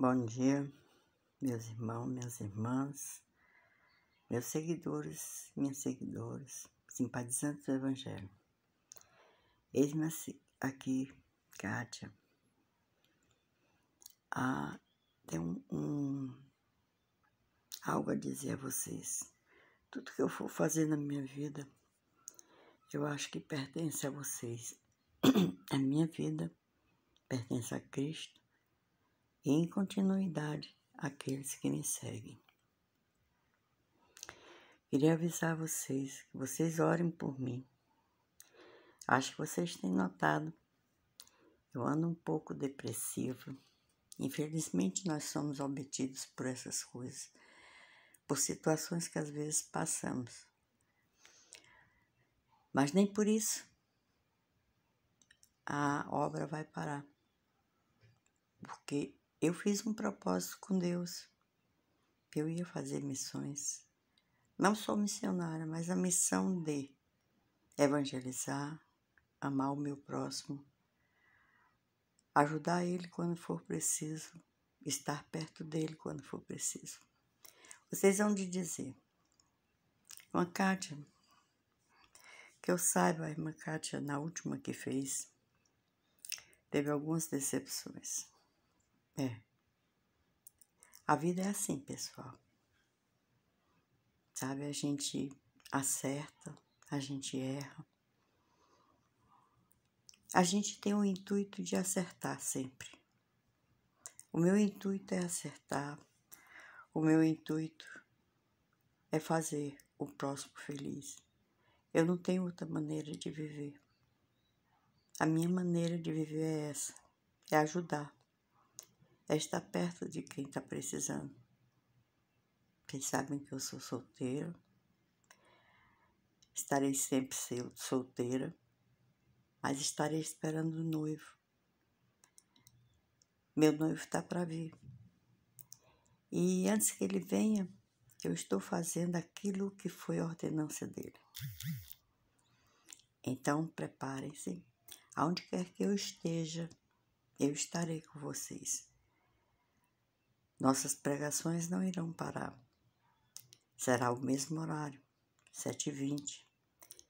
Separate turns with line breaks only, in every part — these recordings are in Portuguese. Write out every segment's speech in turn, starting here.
Bom dia, meus irmãos, minhas irmãs, meus seguidores, minhas seguidoras, simpatizantes do Evangelho. Eis-me aqui, Kátia, a ah, tem um, um, algo a dizer a vocês. Tudo que eu for fazer na minha vida, eu acho que pertence a vocês. a minha vida pertence a Cristo e em continuidade aqueles que me seguem. Queria avisar vocês que vocês orem por mim. Acho que vocês têm notado, eu ando um pouco depressiva. Infelizmente, nós somos obtidos por essas coisas, por situações que às vezes passamos. Mas nem por isso a obra vai parar, porque eu fiz um propósito com Deus. Eu ia fazer missões. Não sou missionária, mas a missão de evangelizar, amar o meu próximo, ajudar ele quando for preciso, estar perto dele quando for preciso. Vocês vão de dizer, irmã Kátia, que eu saiba, a irmã Kátia, na última que fez, teve algumas decepções. É. A vida é assim, pessoal. Sabe, a gente acerta, a gente erra. A gente tem o intuito de acertar sempre. O meu intuito é acertar, o meu intuito é fazer o próximo feliz. Eu não tenho outra maneira de viver. A minha maneira de viver é essa: é ajudar é estar perto de quem está precisando. Vocês sabem que eu sou solteira, estarei sempre solteira, mas estarei esperando o noivo. Meu noivo está para vir. E antes que ele venha, eu estou fazendo aquilo que foi a ordenança dele. Então, preparem-se. Aonde quer que eu esteja, eu estarei com vocês. Nossas pregações não irão parar. Será o mesmo horário, 7h20,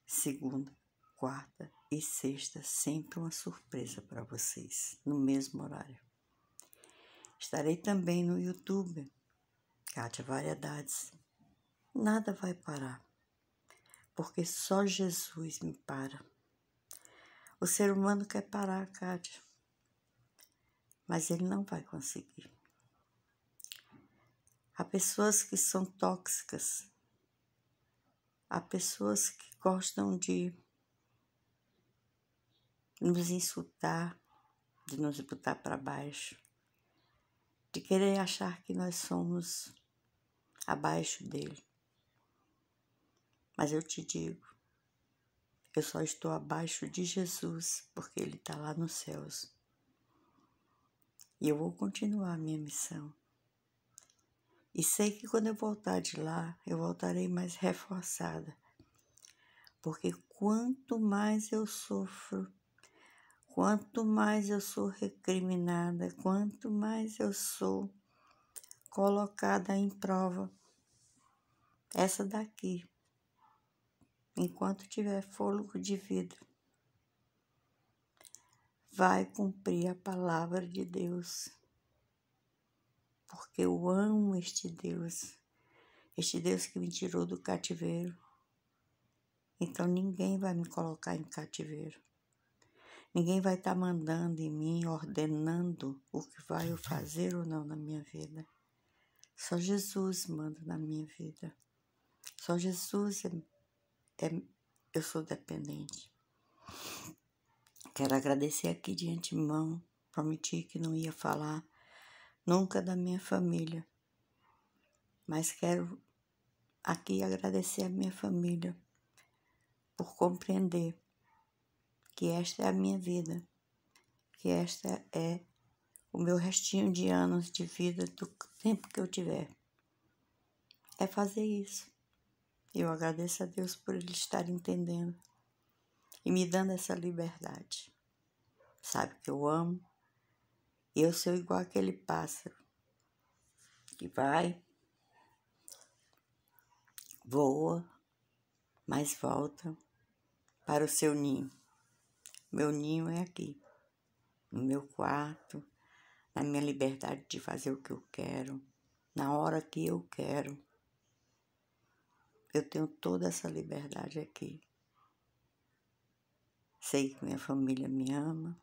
segunda, quarta e sexta, sempre uma surpresa para vocês, no mesmo horário. Estarei também no YouTube, Kátia Variedades. Nada vai parar, porque só Jesus me para. O ser humano quer parar, Kátia, mas ele não vai conseguir. Há pessoas que são tóxicas. Há pessoas que gostam de nos insultar, de nos botar para baixo, de querer achar que nós somos abaixo dele. Mas eu te digo, eu só estou abaixo de Jesus porque ele está lá nos céus. E eu vou continuar a minha missão. E sei que quando eu voltar de lá, eu voltarei mais reforçada. Porque quanto mais eu sofro, quanto mais eu sou recriminada, quanto mais eu sou colocada em prova, essa daqui, enquanto tiver fôlego de vida, vai cumprir a palavra de Deus porque eu amo este Deus, este Deus que me tirou do cativeiro. Então ninguém vai me colocar em cativeiro. Ninguém vai estar tá mandando em mim, ordenando o que vai eu fazer ou não na minha vida. Só Jesus manda na minha vida. Só Jesus é, é eu sou dependente. Quero agradecer aqui de antemão. Prometi que não ia falar nunca da minha família. Mas quero aqui agradecer a minha família por compreender que esta é a minha vida, que esta é o meu restinho de anos de vida do tempo que eu tiver. É fazer isso. Eu agradeço a Deus por ele estar entendendo e me dando essa liberdade. Sabe que eu amo, eu sou igual aquele pássaro que vai, voa, mas volta para o seu ninho. Meu ninho é aqui, no meu quarto, na minha liberdade de fazer o que eu quero, na hora que eu quero. Eu tenho toda essa liberdade aqui. Sei que minha família me ama,